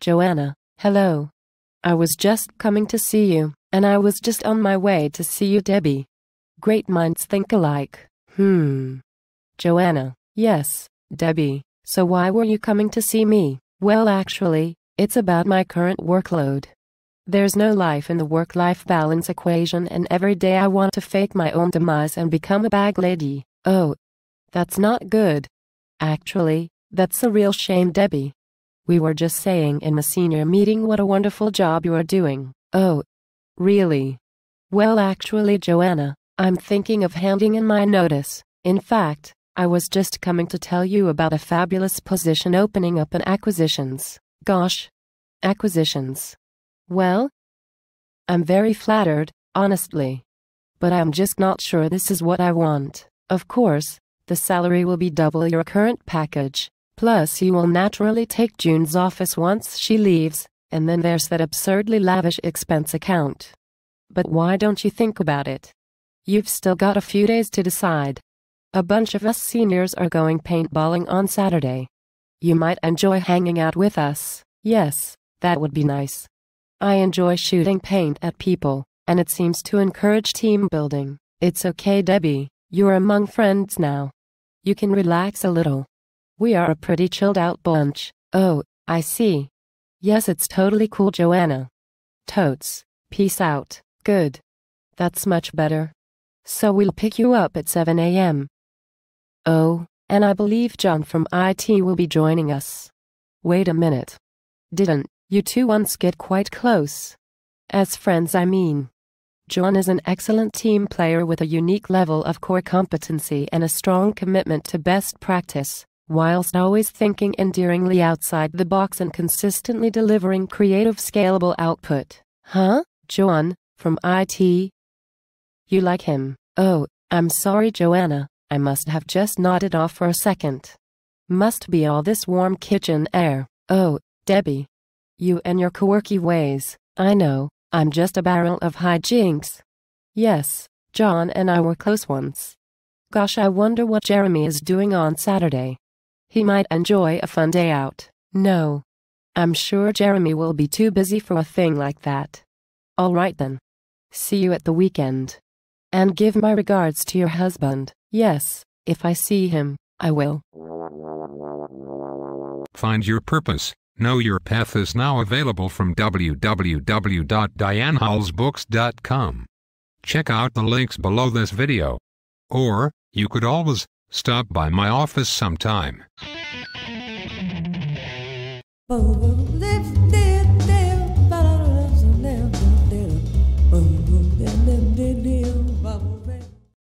Joanna, hello. I was just coming to see you, and I was just on my way to see you, Debbie. Great minds think alike. Hmm. Joanna, yes, Debbie. So why were you coming to see me? Well, actually, it's about my current workload. There's no life in the work-life balance equation and every day I want to fake my own demise and become a bag lady. Oh, that's not good. Actually, that's a real shame, Debbie. We were just saying in the senior meeting what a wonderful job you are doing. Oh, really? Well, actually, Joanna, I'm thinking of handing in my notice. In fact, I was just coming to tell you about a fabulous position opening up in acquisitions. Gosh, acquisitions. Well, I'm very flattered, honestly. But I'm just not sure this is what I want. Of course, the salary will be double your current package. Plus, you will naturally take June's office once she leaves, and then there's that absurdly lavish expense account. But why don't you think about it? You've still got a few days to decide. A bunch of us seniors are going paintballing on Saturday. You might enjoy hanging out with us. Yes, that would be nice. I enjoy shooting paint at people, and it seems to encourage team building. It's okay, Debbie. You're among friends now. You can relax a little. We are a pretty chilled out bunch. Oh, I see. Yes, it's totally cool, Joanna. Totes. Peace out. Good. That's much better. So we'll pick you up at 7 a.m. Oh, and I believe John from IT will be joining us. Wait a minute. Didn't you two once get quite close. As friends, I mean. John is an excellent team player with a unique level of core competency and a strong commitment to best practice, whilst always thinking endearingly outside the box and consistently delivering creative, scalable output. Huh, John, from IT? You like him. Oh, I'm sorry, Joanna, I must have just nodded off for a second. Must be all this warm kitchen air. Oh, Debbie, you and your quirky ways, I know, I'm just a barrel of hijinks. Yes, John and I were close once. Gosh, I wonder what Jeremy is doing on Saturday. He might enjoy a fun day out. No. I'm sure Jeremy will be too busy for a thing like that. All right then. See you at the weekend. And give my regards to your husband. Yes, if I see him, I will. Find your purpose. Know Your Path is now available from www.dianehallsbooks.com. Check out the links below this video. Or, you could always stop by my office sometime.